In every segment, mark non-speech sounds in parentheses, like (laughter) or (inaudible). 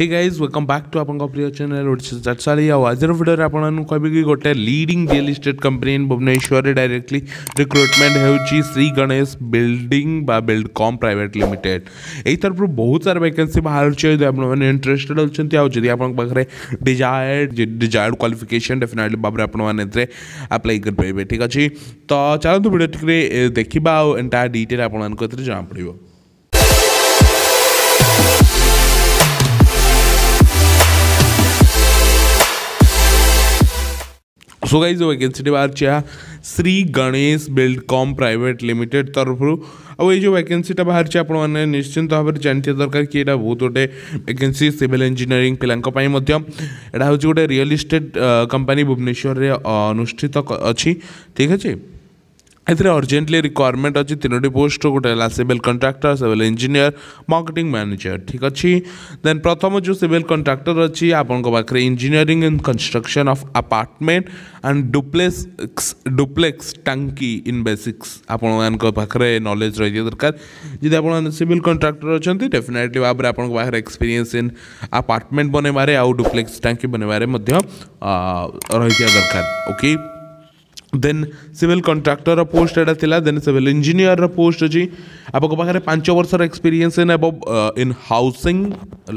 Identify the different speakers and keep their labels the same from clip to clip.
Speaker 1: hey guys welcome back to आपको प्रिय channel जटसाली आज भिडियो आपको कह गोटे leading real estate company in Bhubaneswar directly recruitment हो Shri Ganesh building Buildcom private limited यही तरफ बहुत सारा वैकेंसी बाहर जब आप इंटरेस्टेड अच्छा आदि आप डिजायर्ड डिजायर्ड क्वालिफिकेसन डेफिनेटली भाव में आपने आप्लाई करेंगे ठीक अच्छे तो चलो भिडियो देखा आउ एंटायर डिटेल आपको जमापड़ సో గైజ్ वैकेंसी बाहर Shri Ganesh Buildcom private limited तरफ ଆଉ ଏଇ ଯେଉଁ ଭ୍ୟାକେନ୍ସିଟା ବାହାରିଛି ଆପଣମାନେ ନିଶ୍ଚିନ୍ତ ଭାବରେ ଜାଣିଥିବା ଦରକାର କି ଏଇଟା ବହୁତ ଗୋଟେ ଭ୍ୟାକେନ୍ସି ସିଭିଲ୍ ଇଞ୍ଜିନିୟରିଂ ପିଲାଙ୍କ ପାଇଁ ମଧ୍ୟ ଏଇଟା ହେଉଛି ଗୋଟେ ରିଅଲ ଇଷ୍ଟେଟ୍ କମ୍ପାନୀ ଭୁବନେଶ୍ୱରରେ ଅନୁଷ୍ଠିତ ଅଛି ଠିକ୍ ଅଛି ଏଥିରେ ଅର୍ଜେଣ୍ଟଲି ରିକ୍ୱାରମେଣ୍ଟ ଅଛି ତିନୋଟି ପୋଷ୍ଟ ଗୋଟେ ହେଲା civil contractor civil engineer marketing manager ଠିକ୍ ଅଛି ଦେନ୍ ପ୍ରଥମ ଯେଉଁ ସିଭିଲ୍ କଣ୍ଟ୍ରାକ୍ଟର ଅଛି ଆପଣଙ୍କ ପାଖରେ engineering in construction of apartment and duplex duplex ଟାଙ୍କି ଇନ୍ ବେସିକ୍ସ ଆପଣମାନଙ୍କ ପାଖରେ ନଲେଜ ରହିଥିବା ଦରକାର ଯଦି ଆପଣ ସିଭିଲ୍ କଣ୍ଟ୍ରାକ୍ଟର ଅଛନ୍ତି ଡେଫିନେଟଲି ଭାବରେ ଆପଣଙ୍କ ପାଖରେ ଏକ୍ସପିରିଏନ୍ସ ଇନ୍ ଆପାର୍ଟମେଣ୍ଟ ବନେଇବାରେ ଆଉ ଡୁପ୍ଲେକ୍ସ ଟାଙ୍କି ବନେଇବାରେ ମଧ୍ୟ ରହିଥିବା ଦରକାର okay then civil contractor post ଏଇଟା ଥିଲା ଦେନ୍ ସିଭିଲ୍ ଇଞ୍ଜିନିୟରର ପୋଷ୍ଟ ଅଛି ଆପଣଙ୍କ ପାଖରେ ପାଞ୍ଚ ବର୍ଷର experience in above in housing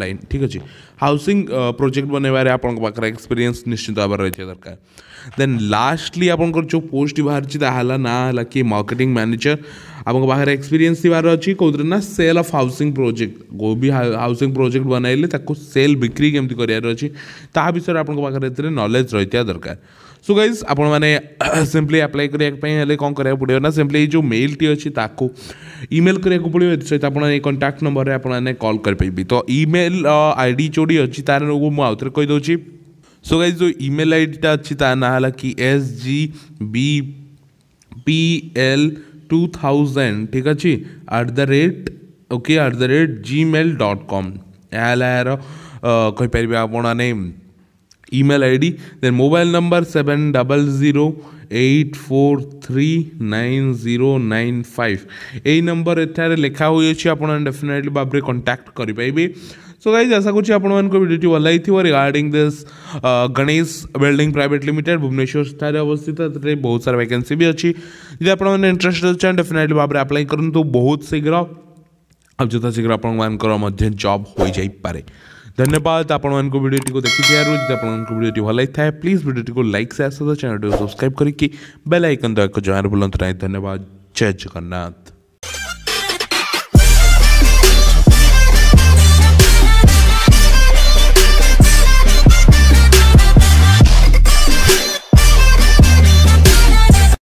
Speaker 1: line ଠିକ୍ ଅଛି ହାଉସିଂ ପ୍ରୋଜେକ୍ଟ ବନେଇବାରେ ଆପଣଙ୍କ ପାଖରେ ଏକ୍ସପିରିଏନ୍ସ ନିଶ୍ଚିତ ଭାବରେ ରହିଥିବା ଦରକାର ଦେନ୍ ଲାଷ୍ଟଲି ଆପଣଙ୍କର ଯେଉଁ ପୋଷ୍ଟ ବାହାରିଛି ତାହା ହେଲା ନାଁ ହେଲା କି ମାର୍କେଟିଂ ମ୍ୟାନେଜର आम पाखे एक्सपीरियंस थी अच्छी कौन ना सेल अफ हाउसिंग प्रोजेक्ट को भी हाउसिंग प्रोजेक्ट बनइले सेल बिक्री केमती करार विषय में आप नलेज रही दरकार सो गाइज आपण मैंने सिंपली (clears throat) आप्लाय करने कौन करा पड़ो ना सिंपली जो मेल टी अच्छी इमेल करा पड़ो ए सहित आप कंटाक्ट नंबर में कल करेंगे तो इमेल आई डी जोड़ी अच्छी तार मुझे कहीदे सो गाइज जो इमेल डीटा अच्छी ता ना है कि S G B P L two thousand ঠিক আছে at the rate okay at the rate Gmail dot com ଏହା ହେଲା ଏହାର କହିପାରିବେ ଆପଣମାନେ email ID then mobile number seven double zero eight four three nine zero nine five ଏଇ number ଏଠାରେ ଲେଖା ହୋଇଅଛି ଆପଣ ଡେଫିନେଟଲି ଭାବରେ କଣ୍ଟାକ୍ଟ କରିପାରିବେ सो गाइज ऐसा कुछ अपन को वीडियो वाली थी regarding this Ganesh building private limited Bhubaneswar ठारे अवस्थित है बहुत सारा वैकेंसी भी अच्छी जब आप इंटरेस्ट अच्छा डेफिनेटली भाव में आप्लाय करूँ बहुत शीघ्र ଆଉ ଯଥାଶୀଘ୍ର ଆପଣମାନଙ୍କର ମଧ୍ୟ ଜବ୍ ହୋଇଯାଇପାରେ ଧନ୍ୟବାଦ ଆପଣମାନଙ୍କୁ ଭିଡ଼ିଓଟିକୁ ଦେଖିଥିବାରୁ ଯଦି ଆପଣମାନଙ୍କୁ ଭିଡ଼ିଓଟି ଭଲ ଲାଗିଥାଏ ପ୍ଲିଜ୍ ଭିଡ଼ିଓଟିକୁ ଲାଇକ୍ ସେୟାର ସହିତ ଚ୍ୟାନେଲଟିକୁ ସବସ୍କ୍ରାଇବ୍ କରିକି ବେଲ୍ ଆଇକନ୍ ଦୟାକୁ ଜଣାରେ ବୁଲନ୍ତୁ ନାହିଁ ଧନ୍ୟବାଦ ଜୟ ଜଗନ୍ନାଥ